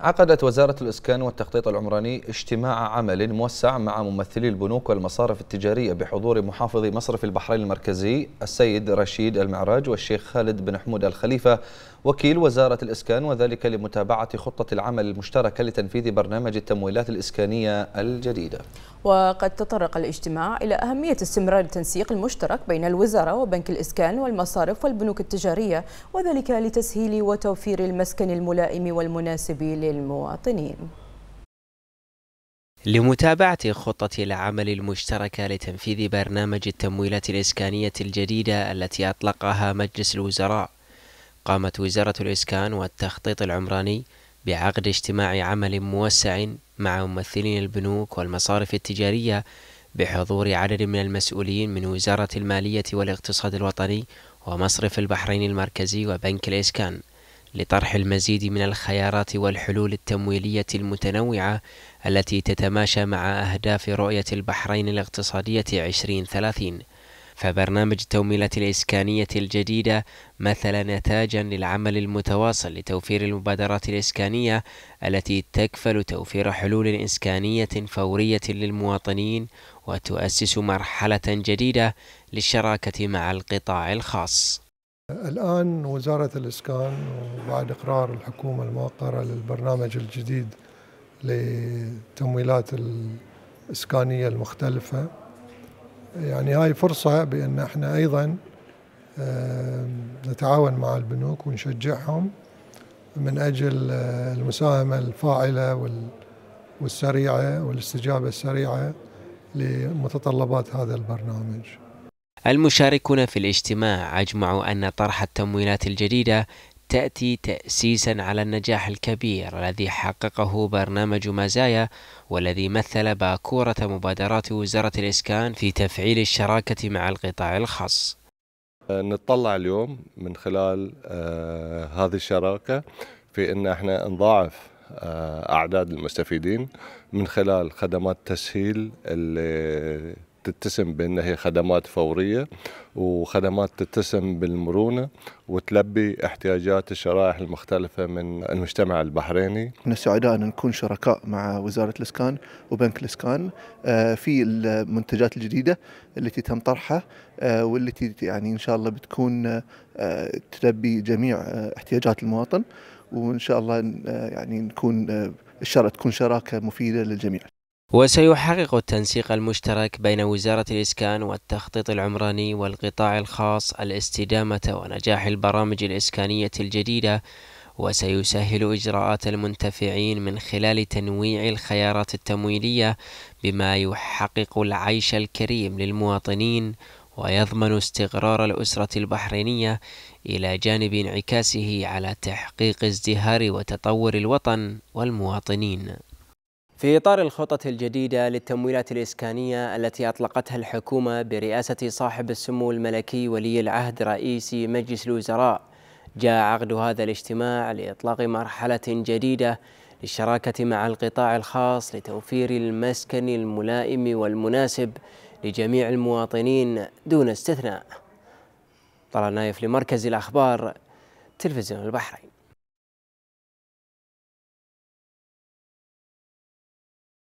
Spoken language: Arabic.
عقدت وزارة الإسكان والتخطيط العمراني اجتماع عمل موسع مع ممثلي البنوك والمصارف التجارية بحضور محافظ مصرف البحرين المركزي السيد رشيد المعراج والشيخ خالد بن حمود الخليفة وكيل وزارة الإسكان وذلك لمتابعة خطة العمل المشتركة لتنفيذ برنامج التمويلات الإسكانية الجديدة وقد تطرق الاجتماع إلى أهمية استمرار التنسيق المشترك بين الوزارة وبنك الإسكان والمصارف والبنوك التجارية وذلك لتسهيل وتوفير المسكن الملائم والمناسب للمواطنين لمتابعة خطة العمل المشتركة لتنفيذ برنامج التمويلات الإسكانية الجديدة التي أطلقها مجلس الوزراء قامت وزارة الإسكان والتخطيط العمراني بعقد اجتماع عمل موسع مع ممثلين البنوك والمصارف التجارية بحضور عدد من المسؤولين من وزارة المالية والاقتصاد الوطني ومصرف البحرين المركزي وبنك الإسكان لطرح المزيد من الخيارات والحلول التمويلية المتنوعة التي تتماشى مع أهداف رؤية البحرين الاقتصادية 2030 فبرنامج التمويلات الإسكانية الجديدة مثل نتاجا للعمل المتواصل لتوفير المبادرات الإسكانية التي تكفل توفير حلول إسكانية فورية للمواطنين وتؤسس مرحلة جديدة للشراكة مع القطاع الخاص الآن وزارة الإسكان وبعد إقرار الحكومة الموقرة للبرنامج الجديد لتمويلات الإسكانية المختلفة يعني هاي فرصة بأن احنا أيضا نتعاون مع البنوك ونشجعهم من أجل آه، المساهمة الفاعلة والسريعة والاستجابة السريعة لمتطلبات هذا البرنامج المشاركون في الاجتماع أجمعوا أن طرح التمويلات الجديدة تأتي تأسيسا على النجاح الكبير الذي حققه برنامج مزايا والذي مثل باكورة مبادرات وزارة الإسكان في تفعيل الشراكة مع القطاع الخاص آه، نتطلع اليوم من خلال آه، هذه الشراكة في أن احنا نضاعف آه، أعداد المستفيدين من خلال خدمات تسهيل اللي تتسم بأنها هي خدمات فورية وخدمات تتسم بالمرونة وتلبي احتياجات الشرائح المختلفة من المجتمع البحريني احنا السعداء أن نكون شركاء مع وزارة الإسكان وبنك الإسكان آه، في المنتجات الجديدة التي تم طرحها آه، والتي يعني إن شاء الله بتكون آه، تلبي جميع احتياجات المواطن وإن شاء الله يعني نكون الشراكة تكون شراكة مفيدة للجميع وسيحقق التنسيق المشترك بين وزارة الإسكان والتخطيط العمراني والقطاع الخاص الاستدامة ونجاح البرامج الإسكانية الجديدة وسيسهل إجراءات المنتفعين من خلال تنويع الخيارات التمويلية بما يحقق العيش الكريم للمواطنين ويضمن استقرار الأسرة البحرينية إلى جانب انعكاسه على تحقيق ازدهار وتطور الوطن والمواطنين في إطار الخطط الجديدة للتمويلات الإسكانية التي أطلقتها الحكومة برئاسة صاحب السمو الملكي ولي العهد رئيس مجلس الوزراء جاء عقد هذا الاجتماع لإطلاق مرحلة جديدة للشراكة مع القطاع الخاص لتوفير المسكن الملائم والمناسب لجميع المواطنين دون استثناء طلال نايف لمركز الأخبار تلفزيون البحرين